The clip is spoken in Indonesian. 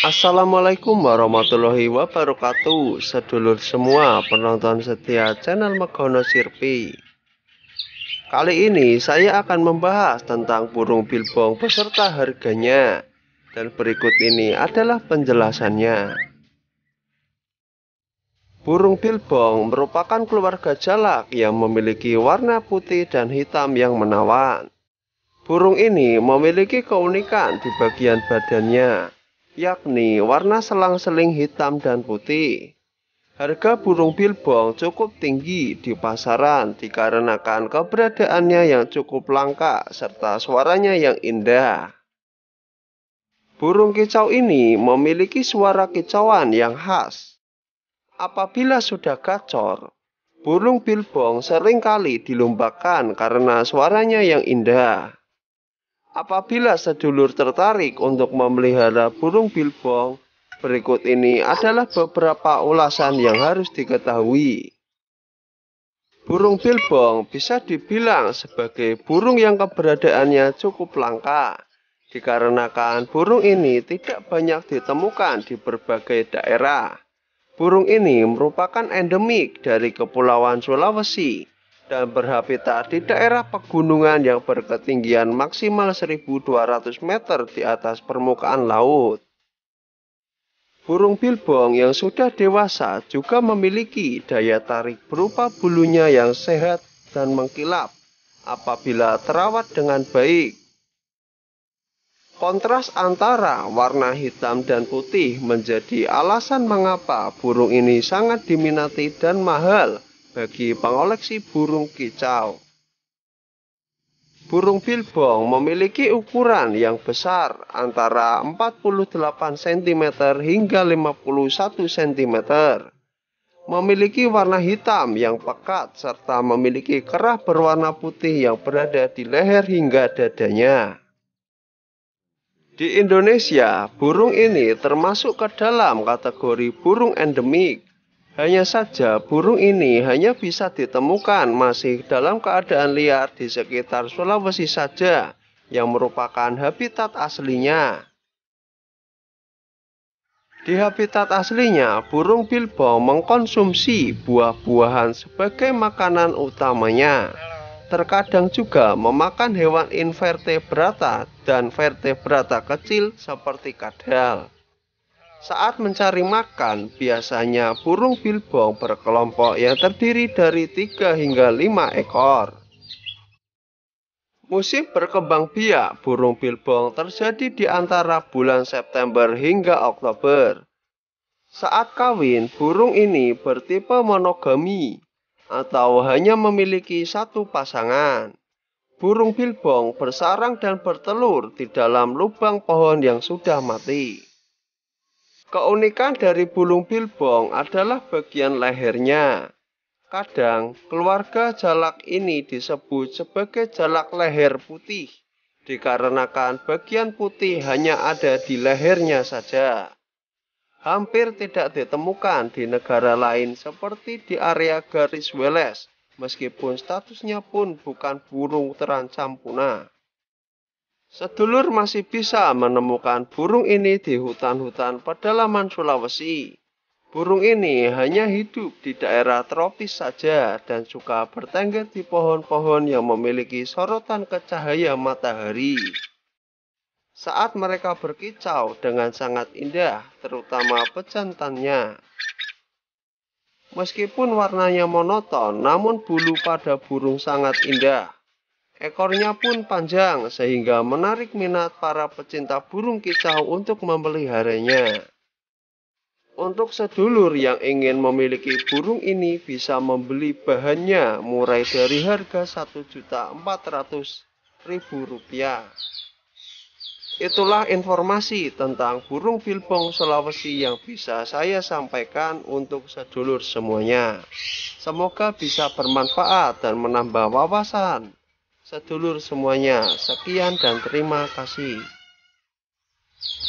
Assalamualaikum warahmatullahi wabarakatuh Sedulur semua penonton setia channel Megono Sirpi Kali ini saya akan membahas tentang burung bilbong beserta harganya Dan berikut ini adalah penjelasannya Burung bilbong merupakan keluarga jalak yang memiliki warna putih dan hitam yang menawan Burung ini memiliki keunikan di bagian badannya yakni warna selang-seling hitam dan putih. Harga burung bilbong cukup tinggi di pasaran dikarenakan keberadaannya yang cukup langka serta suaranya yang indah. Burung kicau ini memiliki suara kicauan yang khas. Apabila sudah gacor, burung bilbong seringkali dilombakan karena suaranya yang indah. Apabila sedulur tertarik untuk memelihara burung bilbong, berikut ini adalah beberapa ulasan yang harus diketahui. Burung bilbong bisa dibilang sebagai burung yang keberadaannya cukup langka, dikarenakan burung ini tidak banyak ditemukan di berbagai daerah. Burung ini merupakan endemik dari Kepulauan Sulawesi dan berhabitat di daerah pegunungan yang berketinggian maksimal 1200 meter di atas permukaan laut. Burung bilbong yang sudah dewasa juga memiliki daya tarik berupa bulunya yang sehat dan mengkilap apabila terawat dengan baik. Kontras antara warna hitam dan putih menjadi alasan mengapa burung ini sangat diminati dan mahal bagi pengoleksi burung kicau. Burung bilbong memiliki ukuran yang besar antara 48 cm hingga 51 cm. Memiliki warna hitam yang pekat serta memiliki kerah berwarna putih yang berada di leher hingga dadanya. Di Indonesia, burung ini termasuk ke dalam kategori burung endemik hanya saja burung ini hanya bisa ditemukan masih dalam keadaan liar di sekitar Sulawesi saja yang merupakan habitat aslinya. Di habitat aslinya, burung Bilbao mengkonsumsi buah-buahan sebagai makanan utamanya. Terkadang juga memakan hewan invertebrata dan vertebrata kecil seperti kadal. Saat mencari makan, biasanya burung bilbong berkelompok yang terdiri dari 3 hingga 5 ekor. Musim berkembang biak burung bilbong terjadi di antara bulan September hingga Oktober. Saat kawin, burung ini bertipe monogami atau hanya memiliki satu pasangan. Burung bilbong bersarang dan bertelur di dalam lubang pohon yang sudah mati. Keunikan dari bulung bilbong adalah bagian lehernya. Kadang, keluarga jalak ini disebut sebagai jalak leher putih, dikarenakan bagian putih hanya ada di lehernya saja. Hampir tidak ditemukan di negara lain seperti di area garis Welles, meskipun statusnya pun bukan burung terancam punah. Sedulur masih bisa menemukan burung ini di hutan-hutan pedalaman Sulawesi. Burung ini hanya hidup di daerah tropis saja dan suka bertengger di pohon-pohon yang memiliki sorotan ke cahaya matahari. Saat mereka berkicau dengan sangat indah, terutama pejantannya. Meskipun warnanya monoton, namun bulu pada burung sangat indah. Ekornya pun panjang sehingga menarik minat para pecinta burung kicau untuk memeliharanya. Untuk sedulur yang ingin memiliki burung ini bisa membeli bahannya mulai dari harga Rp1.400.000. Itulah informasi tentang burung bilbong Sulawesi yang bisa saya sampaikan untuk sedulur semuanya. Semoga bisa bermanfaat dan menambah wawasan. Sedulur semuanya, sekian dan terima kasih.